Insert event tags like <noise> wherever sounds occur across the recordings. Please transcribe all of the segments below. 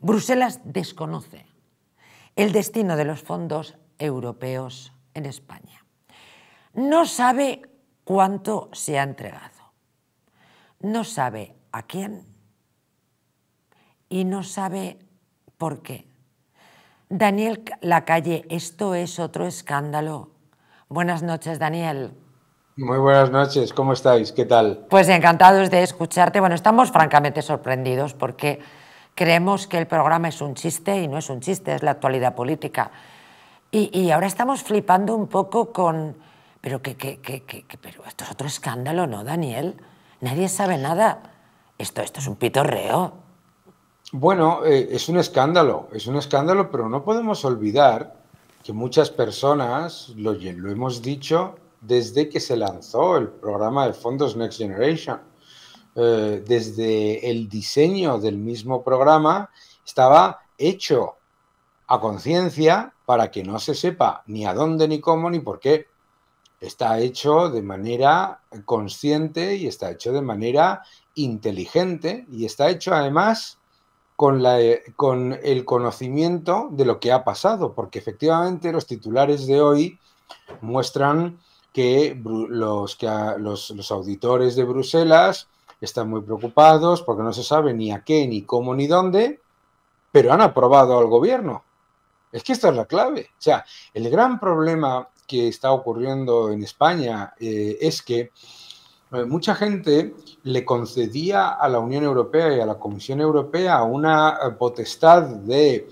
Bruselas desconoce el destino de los fondos europeos en España. No sabe cuánto se ha entregado. No sabe a quién y no sabe por qué. Daniel Lacalle, esto es otro escándalo. Buenas noches, Daniel. Muy buenas noches, ¿cómo estáis? ¿Qué tal? Pues encantados de escucharte. Bueno, estamos francamente sorprendidos porque creemos que el programa es un chiste y no es un chiste, es la actualidad política. Y, ahora estamos flipando un poco con... Pero, que, pero esto es otro escándalo, ¿no, Daniel? Nadie sabe nada. Esto, esto es un pitorreo. Bueno, eh, es un escándalo, es un escándalo, pero no podemos olvidar que muchas personas, lo, lo hemos dicho desde que se lanzó el programa de fondos Next Generation, eh, desde el diseño del mismo programa, estaba hecho a conciencia para que no se sepa ni a dónde, ni cómo, ni por qué. Está hecho de manera consciente y está hecho de manera inteligente y está hecho además con, con el conocimiento de lo que ha pasado, porque efectivamente los titulares de hoy muestran que los, que los, auditores de Bruselas están muy preocupados porque no se sabe ni a qué, ni cómo, ni dónde, pero han aprobado al gobierno. Es que esta es la clave. O sea, el gran problema que está ocurriendo en España eh, es que eh, mucha gente le concedía a la Unión Europea y a la Comisión Europea una eh, potestad de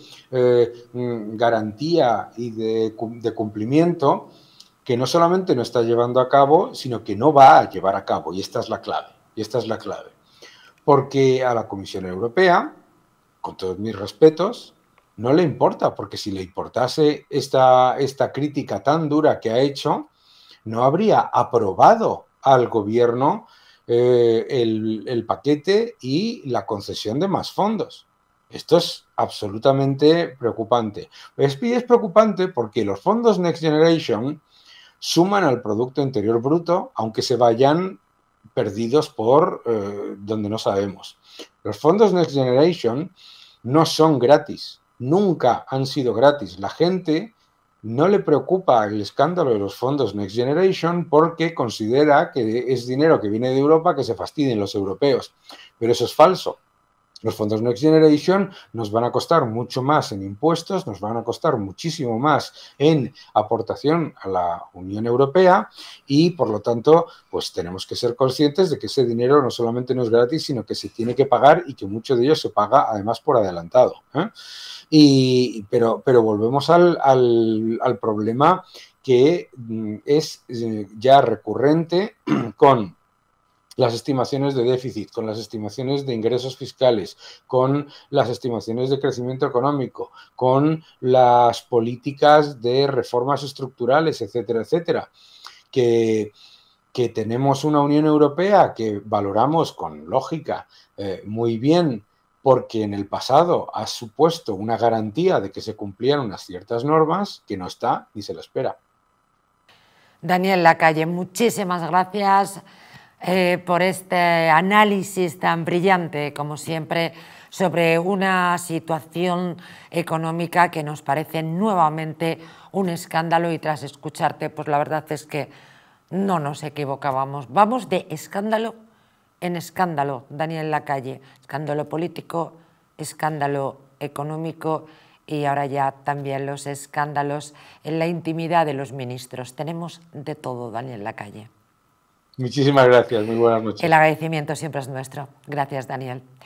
mm, garantía y de cumplimiento que no solamente no está llevando a cabo, sino que no va a llevar a cabo. Y esta es la clave. Y esta es la clave. Porque a la Comisión Europea, con todos mis respetos, no le importa, porque si le importase esta, esta crítica tan dura que ha hecho, no habría aprobado al gobierno eh, el, paquete y la concesión de más fondos. Esto es absolutamente preocupante. Es, es preocupante porque los fondos Next Generation suman al Producto Interior Bruto, aunque se vayan perdidos por eh, donde no sabemos. Los fondos Next Generation no son gratis, nunca han sido gratis. La gente no le preocupa el escándalo de los fondos Next Generation porque considera que es dinero que viene de Europa que se fastidien los europeos. Pero eso es falso. Los fondos Next Generation nos van a costar mucho más en impuestos, nos van a costar muchísimo más en aportación a la Unión Europea y, por lo tanto, pues tenemos que ser conscientes de que ese dinero no solamente no es gratis, sino que se tiene que pagar y que mucho de ello se paga además por adelantado. ¿eh? pero, pero volvemos al problema que mm, es eh, ya recurrente <clears throat> con las estimaciones de déficit, con las estimaciones de ingresos fiscales, con las estimaciones de crecimiento económico, con las políticas de reformas estructurales, etcétera, etcétera, que, tenemos una Unión Europea que valoramos con lógica eh, muy bien porque en el pasado ha supuesto una garantía de que se cumplían unas ciertas normas que no está ni se la espera. Daniel Lacalle, muchísimas gracias. Eh, por este análisis tan brillante, como siempre, sobre una situación económica que nos parece nuevamente un escándalo y tras escucharte, pues la verdad es que no nos equivocábamos. Vamos de escándalo en escándalo, Daniel Lacalle, escándalo político, escándalo económico y ahora ya también los escándalos en la intimidad de los ministros. Tenemos de todo, Daniel Lacalle. Muchísimas gracias, muy buenas noches. El agradecimiento siempre es nuestro. Gracias, Daniel.